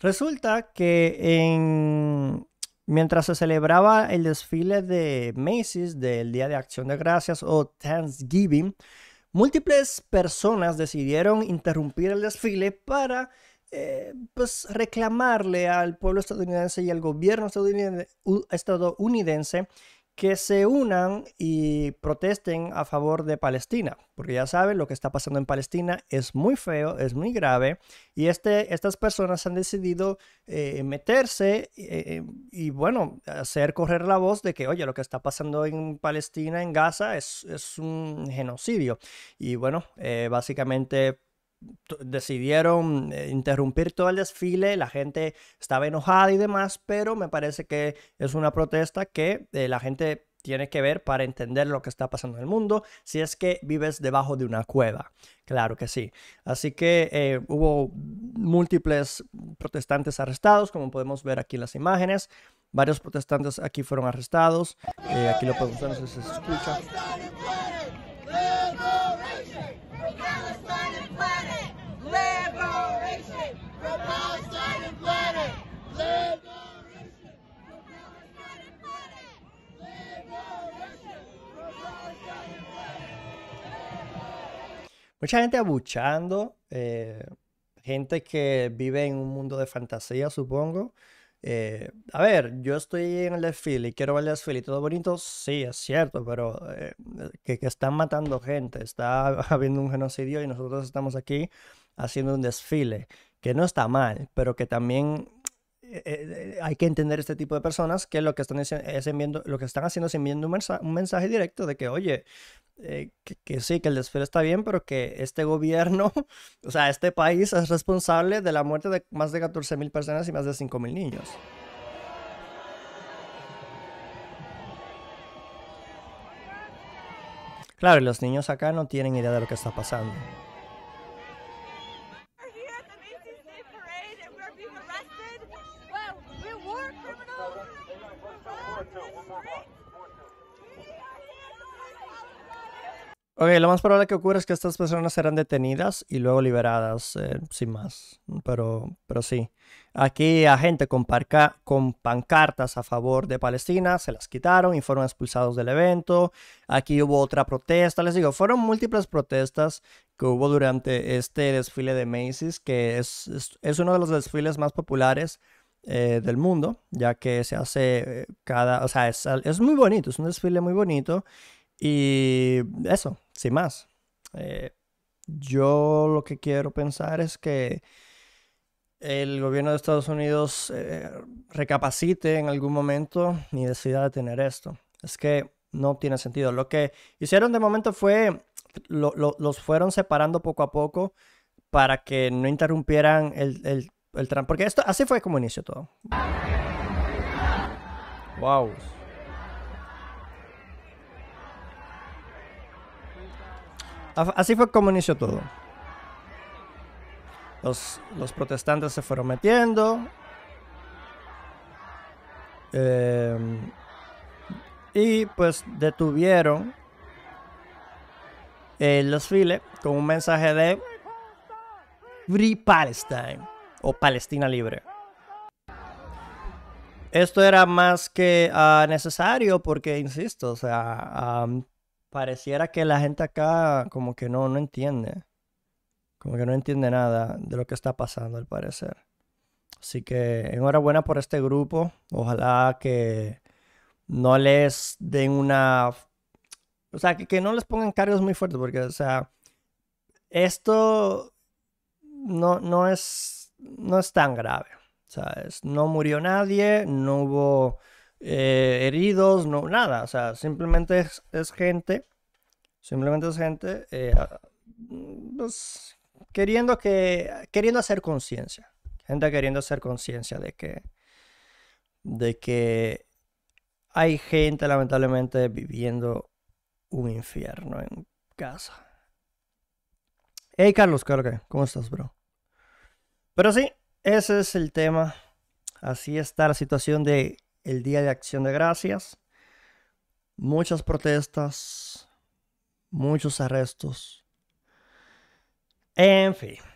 Resulta que mientras se celebraba el desfile de Macy's del Día de Acción de Gracias o Thanksgiving, múltiples personas decidieron interrumpir el desfile para eh, pues, reclamarle al pueblo estadounidense y al gobierno estadounidense que se unan y protesten a favor de Palestina, porque ya saben lo que está pasando en Palestina es muy feo, es muy grave, y este, estas personas han decidido eh, meterse eh, eh, y bueno, hacer correr la voz de que, oye, lo que está pasando en Palestina, en Gaza, es, un genocidio. Y bueno, básicamente decidieron eh, interrumpir todo el desfile, la gente estaba enojada y demás, pero me parece que es una protesta que eh, la gente tiene que ver para entender lo que está pasando en el mundo, si es que vives debajo de una cueva. Claro que sí. Así que eh, hubo múltiples protestantes arrestados, como podemos ver aquí en las imágenes. Varios protestantes aquí fueron arrestados. aquí lo podemos ver, se escucha. mucha gente abuchando, eh, gente que vive en un mundo de fantasía, supongo. Eh, a ver, yo estoy en el desfile y quiero ver el desfile y todo bonito, sí, es cierto, pero eh, que, están matando gente, está habiendo un genocidio y nosotros estamos aquí haciendo un desfile, que no está mal, pero que también hay que entender este tipo de personas que lo que están, es enviando, lo que están haciendo es enviando un mensaje directo de que, oye, eh, que, que, sí, que el desfile está bien, pero que este gobierno, o sea, este país es responsable de la muerte de más de 14.000 personas y más de 5.000 niños. Claro, y los niños acá no tienen idea de lo que está pasando. Ok, lo más probable que ocurra es que estas personas serán detenidas y luego liberadas, eh, sin más. Pero, pero sí. Aquí a gente con, parca con pancartas a favor de Palestina se las quitaron y fueron expulsados del evento. Aquí hubo otra protesta. Les digo, fueron múltiples protestas que hubo durante este desfile de Macy's, que es, es, uno de los desfiles más populares eh, del mundo, ya que se hace eh, cada. O sea, es, es muy bonito, es un desfile muy bonito. Y eso, sin más. Eh, yo lo que quiero pensar es que el gobierno de Estados Unidos eh, recapacite en algún momento y decida detener esto. Es que no tiene sentido. Lo que hicieron de momento fue, los fueron separando poco a poco para que no interrumpieran el, el, Porque esto, así fue como inició todo. Wow. Así fue como inició todo. Los, protestantes se fueron metiendo. Em, y pues detuvieron eh, Los desfile con un mensaje de Free Palestine o Palestina Libre. Esto era más que ah, necesario porque, insisto, o sea, pareciera que la gente acá como que no, no entiende. Como que no entiende nada de lo que está pasando, al parecer. Así que enhorabuena por este grupo. Ojalá que no les den una... O sea, que, no les pongan cargos muy fuertes, porque, o sea, esto no, no, es, no es tan grave. O sea, no murió nadie, no hubo eh, heridos, no, nada. O sea, simplemente es, gente, simplemente es gente eh, ah, pues, queriendo, que, queriendo hacer conciencia. Gente queriendo hacer conciencia de que, de que hay gente lamentablemente viviendo un infierno en casa. Hey Carlos, ¿cómo estás, bro? Pero sí, ese es el tema. Así está la situación de el Día de Acción de Gracias, muchas protestas, muchos arrestos. En fin.